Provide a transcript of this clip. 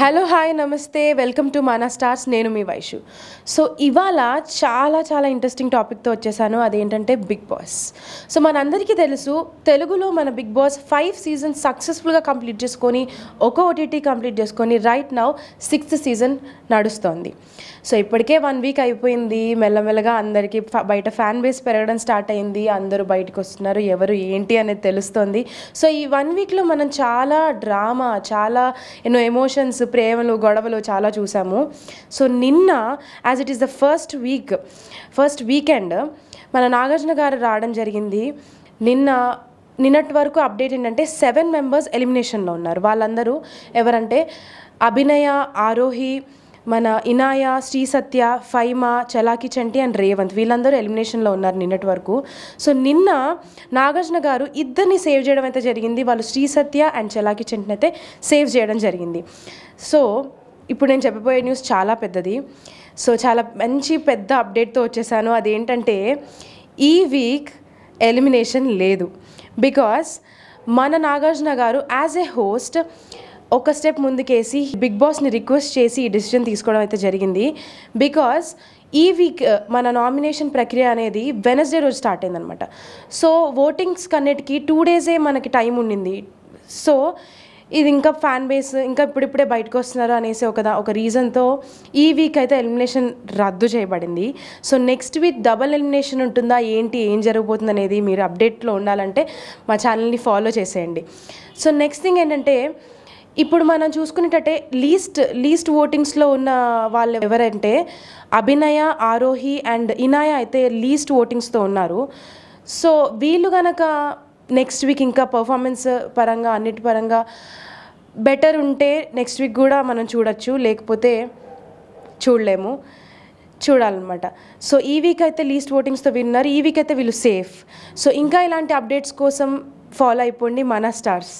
hello hi నమస్తే welcome to మానా stars నేను మీ వైషు సో ఇవాళ చాలా చాలా ఇంట్రెస్టింగ్ టాపిక్తో వచ్చేసాను అదేంటంటే బిగ్ బాస్ సో మనందరికీ తెలుసు తెలుగులో మన బిగ్ బాస్ ఫైవ్ సీజన్స్ సక్సెస్ఫుల్గా కంప్లీట్ చేసుకొని ఒక ఓటీటీ కంప్లీట్ చేసుకొని రైట్ నౌ సిక్స్త్ సీజన్ నడుస్తోంది సో ఇప్పటికే వన్ వీక్ అయిపోయింది మెల్లమెల్లగా అందరికీ బయట ఫ్యాన్ బేస్ పెరగడం స్టార్ట్ అయింది అందరూ బయటకు వస్తున్నారు ఎవరు ఏంటి అనేది తెలుస్తుంది సో ఈ వన్ వీక్లో మనం చాలా డ్రామా చాలా ఎన్నో ఎమోషన్స్ ప్రేమలు గొడవలు చాలా చూసాము సో నిన్న as it is the first week first weekend మన నాగార్జున గారు రావడం జరిగింది నిన్న నిన్నటి వరకు అప్డేట్ ఏంటంటే సెవెన్ మెంబర్స్ ఎలిమినేషన్లో ఉన్నారు వాళ్ళందరూ ఎవరంటే అభినయ ఆరోహి మన ఇనాయ శ్రీ సత్య ఫైమా చలాకి చంటి అండ్ రేవంత్ వీళ్ళందరూ ఎలిమినేషన్లో ఉన్నారు నిన్నటి వరకు సో నిన్న నాగార్జున గారు ఇద్దరిని సేవ్ చేయడం అయితే జరిగింది వాళ్ళు శ్రీ సత్య అండ్ చలాకి చంటిని అయితే సేవ్ చేయడం జరిగింది సో ఇప్పుడు నేను చెప్పబోయే న్యూస్ చాలా పెద్దది సో చాలా మంచి పెద్ద అప్డేట్తో వచ్చేసాను అదేంటంటే ఈ వీక్ ఎలిమినేషన్ లేదు బికాస్ మన Nagarjuna garu as a host ఒక స్టెప్ ముందుకేసి బిగ్ బాస్ని రిక్వెస్ట్ చేసి ఈ డిసిజన్ తీసుకోవడం అయితే జరిగింది బికాస్ ఈ వీక్ uh, మన నామినేషన్ ప్రక్రియ అనేది వెనస్డే రోజు స్టార్ట్ అయిందనమాట సో ఓటింగ్స్ కన్నిటికీ టూ డేసే మనకి టైం ఉండింది సో ఇది ఇంకా ఫ్యాన్ బేస్ ఇంకా ఇప్పుడిప్పుడే బయటకు వస్తున్నారు అనేసి ఒక ఒక రీజన్తో ఈ వీక్ అయితే ఎలిమినేషన్ రద్దు చేయబడింది so next week double elimination ఉంటుందా ఏంటి ఏం జరగబోతుంది అనేది మీరు అప్డేట్లో ఉండాలంటే మా ఛానల్ని ఫాలో చేసేయండి సో నెక్స్ట్ థింగ్ ఏంటంటే ఇప్పుడు మనం చూసుకునేటట్టే లీస్ట్ లీస్ట్ ఓటింగ్స్లో ఉన్న వాళ్ళు ఎవరంటే అభినయ ఆరోహి అండ్ ఇనాయ అయితే లీస్ట్ ఓటింగ్స్తో ఉన్నారు సో వీళ్ళు కనుక నెక్స్ట్ వీక్ ఇంకా పర్ఫార్మెన్స్ పరంగా అన్నిటి పరంగా బెటర్ ఉంటే నెక్స్ట్ వీక్ కూడా మనం చూడొచ్చు లేకపోతే చూడలేము చూడాలన్నమాట సో ఈ వీక్ అయితే లీస్ట్ ఓటింగ్స్తో విన్నారు ఈ వీక్ అయితే వీళ్ళు సేఫ్ సో ఇంకా ఇలాంటి అప్డేట్స్ కోసం ఫాలో అయిపోండి మన స్టార్స్